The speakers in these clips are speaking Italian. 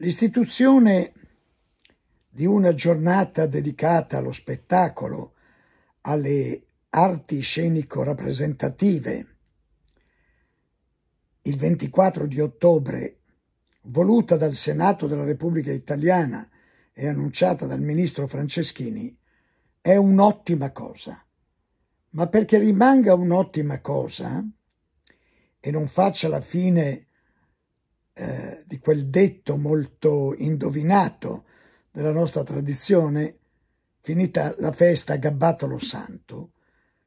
L'istituzione di una giornata dedicata allo spettacolo, alle arti scenico-rappresentative, il 24 di ottobre, voluta dal Senato della Repubblica Italiana e annunciata dal ministro Franceschini, è un'ottima cosa. Ma perché rimanga un'ottima cosa e non faccia la fine di eh, di quel detto molto indovinato della nostra tradizione, finita la festa gabbato lo santo,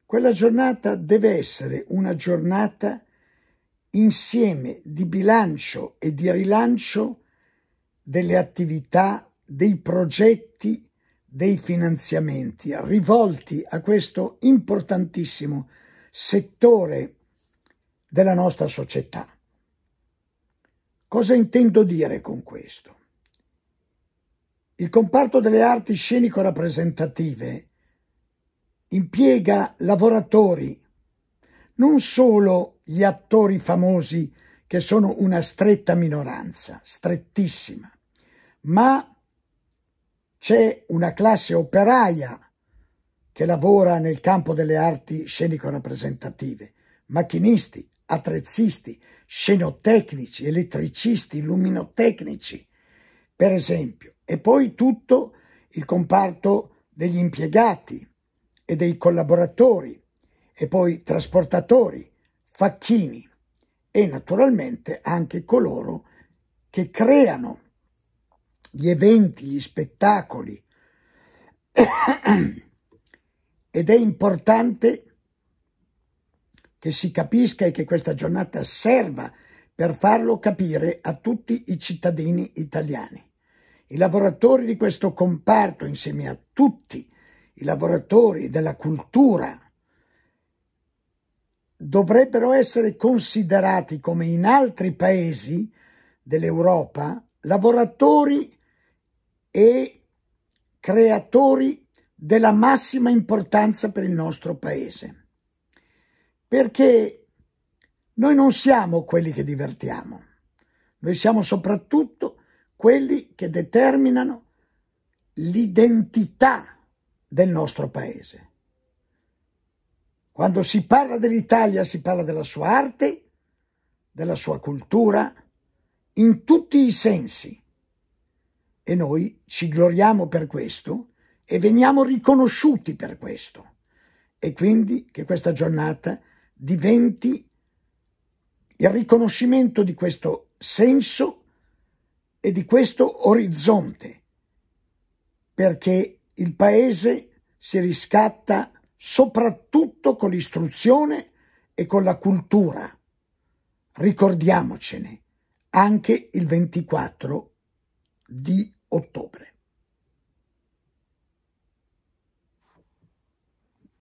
quella giornata deve essere una giornata insieme di bilancio e di rilancio delle attività, dei progetti, dei finanziamenti rivolti a questo importantissimo settore della nostra società. Cosa intendo dire con questo? Il comparto delle arti scenico-rappresentative impiega lavoratori, non solo gli attori famosi che sono una stretta minoranza, strettissima, ma c'è una classe operaia che lavora nel campo delle arti scenico-rappresentative, macchinisti, attrezzisti, scenotecnici, elettricisti, luminotecnici, per esempio, e poi tutto il comparto degli impiegati e dei collaboratori, e poi trasportatori, facchini e naturalmente anche coloro che creano gli eventi, gli spettacoli. Ed è importante che si capisca e che questa giornata serva per farlo capire a tutti i cittadini italiani. I lavoratori di questo comparto, insieme a tutti i lavoratori della cultura, dovrebbero essere considerati, come in altri paesi dell'Europa, lavoratori e creatori della massima importanza per il nostro paese perché noi non siamo quelli che divertiamo, noi siamo soprattutto quelli che determinano l'identità del nostro paese. Quando si parla dell'Italia si parla della sua arte, della sua cultura, in tutti i sensi. E noi ci gloriamo per questo e veniamo riconosciuti per questo. E quindi che questa giornata diventi il riconoscimento di questo senso e di questo orizzonte, perché il paese si riscatta soprattutto con l'istruzione e con la cultura. Ricordiamocene anche il 24 di ottobre.